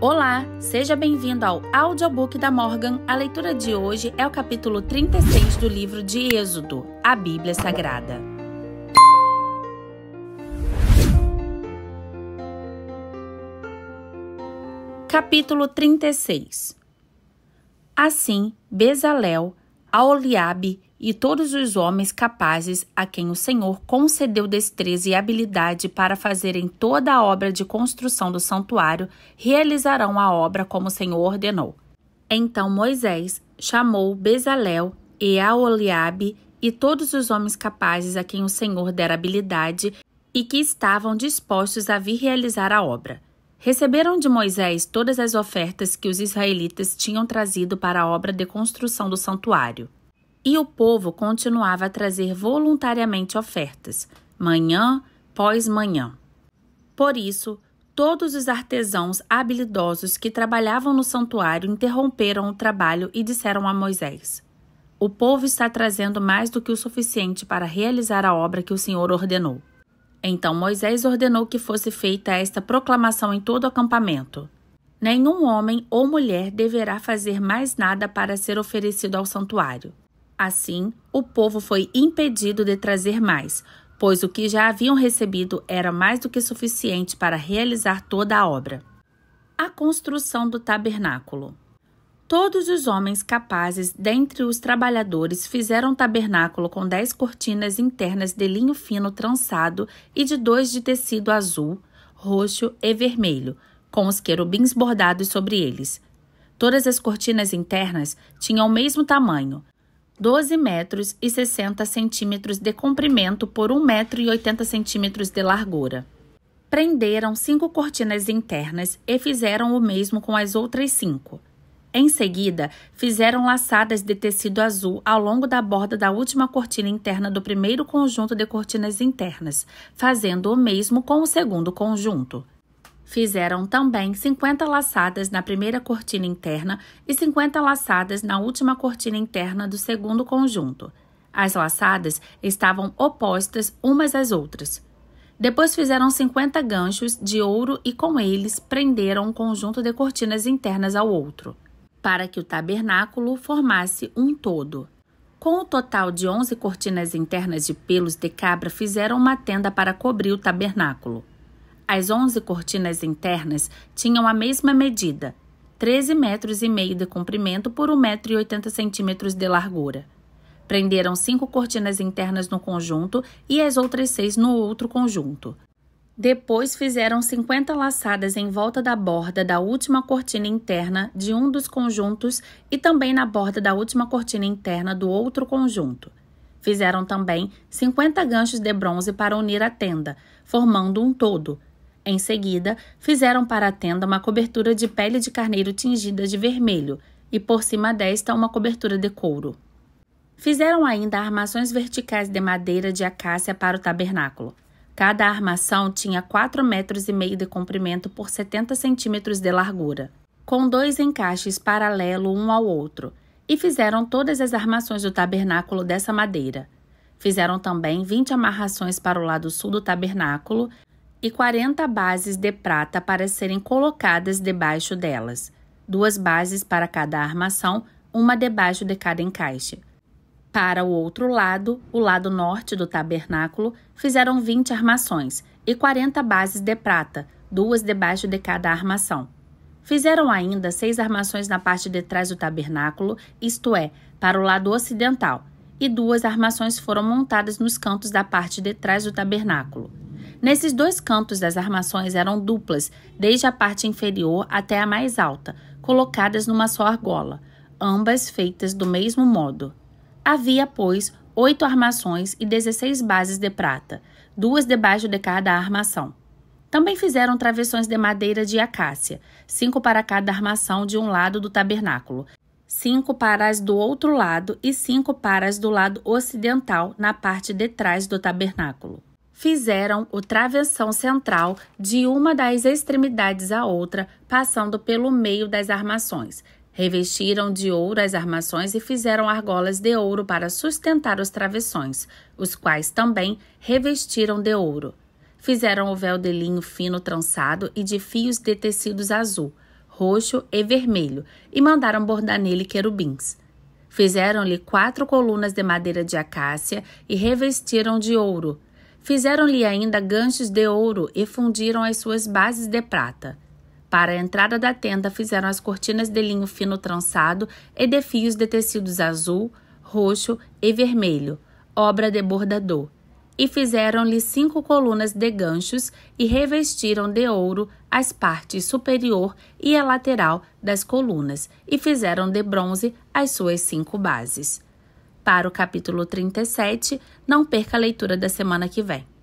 Olá, seja bem-vindo ao audiobook da Morgan. A leitura de hoje é o capítulo 36 do livro de Êxodo, a Bíblia Sagrada. Capítulo 36 Assim, Bezalel, Aoliabe e todos os homens capazes a quem o Senhor concedeu destreza e habilidade para fazerem toda a obra de construção do santuário realizarão a obra como o Senhor ordenou. Então Moisés chamou Bezalel e Aoliabe e todos os homens capazes a quem o Senhor dera habilidade e que estavam dispostos a vir realizar a obra. Receberam de Moisés todas as ofertas que os israelitas tinham trazido para a obra de construção do santuário e o povo continuava a trazer voluntariamente ofertas, manhã pós-manhã. Por isso, todos os artesãos habilidosos que trabalhavam no santuário interromperam o trabalho e disseram a Moisés: O povo está trazendo mais do que o suficiente para realizar a obra que o Senhor ordenou. Então Moisés ordenou que fosse feita esta proclamação em todo o acampamento: Nenhum homem ou mulher deverá fazer mais nada para ser oferecido ao santuário. Assim, o povo foi impedido de trazer mais, pois o que já haviam recebido era mais do que suficiente para realizar toda a obra. A construção do tabernáculo. Todos os homens capazes dentre os trabalhadores fizeram um tabernáculo com dez cortinas internas de linho fino trançado e de dois de tecido azul, roxo e vermelho, com os querubins bordados sobre eles. Todas as cortinas internas tinham o mesmo tamanho, 12 metros e 60 centímetros de comprimento por 1 metro e 80 centímetros de largura. Prenderam cinco cortinas internas e fizeram o mesmo com as outras cinco. Em seguida, fizeram laçadas de tecido azul ao longo da borda da última cortina interna do primeiro conjunto de cortinas internas, fazendo o mesmo com o segundo conjunto. Fizeram também 50 laçadas na primeira cortina interna e 50 laçadas na última cortina interna do segundo conjunto. As laçadas estavam opostas umas às outras. Depois fizeram 50 ganchos de ouro e com eles prenderam um conjunto de cortinas internas ao outro, para que o tabernáculo formasse um todo. Com o total de 11 cortinas internas de pelos de cabra, fizeram uma tenda para cobrir o tabernáculo. As onze cortinas internas tinham a mesma medida, 13 metros e meio de comprimento por 1,80 centímetros de largura. Prenderam cinco cortinas internas no conjunto e as outras seis no outro conjunto. Depois fizeram 50 laçadas em volta da borda da última cortina interna de um dos conjuntos e também na borda da última cortina interna do outro conjunto. Fizeram também 50 ganchos de bronze para unir a tenda, formando um todo, em seguida, fizeram para a tenda uma cobertura de pele de carneiro tingida de vermelho e por cima desta uma cobertura de couro. Fizeram ainda armações verticais de madeira de acácia para o tabernáculo. Cada armação tinha 4 metros e meio de comprimento por 70 centímetros de largura, com dois encaixes paralelo um ao outro, e fizeram todas as armações do tabernáculo dessa madeira. Fizeram também 20 amarrações para o lado sul do tabernáculo e 40 bases de prata para serem colocadas debaixo delas, duas bases para cada armação, uma debaixo de cada encaixe. Para o outro lado, o lado norte do tabernáculo, fizeram 20 armações e 40 bases de prata, duas debaixo de cada armação. Fizeram ainda seis armações na parte de trás do tabernáculo, isto é, para o lado ocidental, e duas armações foram montadas nos cantos da parte de trás do tabernáculo. Nesses dois cantos das armações eram duplas, desde a parte inferior até a mais alta, colocadas numa só argola, ambas feitas do mesmo modo. Havia, pois, oito armações e dezesseis bases de prata, duas debaixo de cada armação. Também fizeram travessões de madeira de acácia, cinco para cada armação de um lado do tabernáculo, cinco para as do outro lado e cinco para as do lado ocidental, na parte de trás do tabernáculo fizeram o travessão central de uma das extremidades à outra, passando pelo meio das armações. Revestiram de ouro as armações e fizeram argolas de ouro para sustentar os travessões, os quais também revestiram de ouro. Fizeram o véu de linho fino trançado e de fios de tecidos azul, roxo e vermelho, e mandaram bordar nele querubins. Fizeram-lhe quatro colunas de madeira de acácia e revestiram de ouro. Fizeram-lhe ainda ganchos de ouro e fundiram as suas bases de prata. Para a entrada da tenda fizeram as cortinas de linho fino trançado e de fios de tecidos azul, roxo e vermelho, obra de bordador. E fizeram-lhe cinco colunas de ganchos e revestiram de ouro as partes superior e a lateral das colunas, e fizeram de bronze as suas cinco bases para o capítulo 37. Não perca a leitura da semana que vem.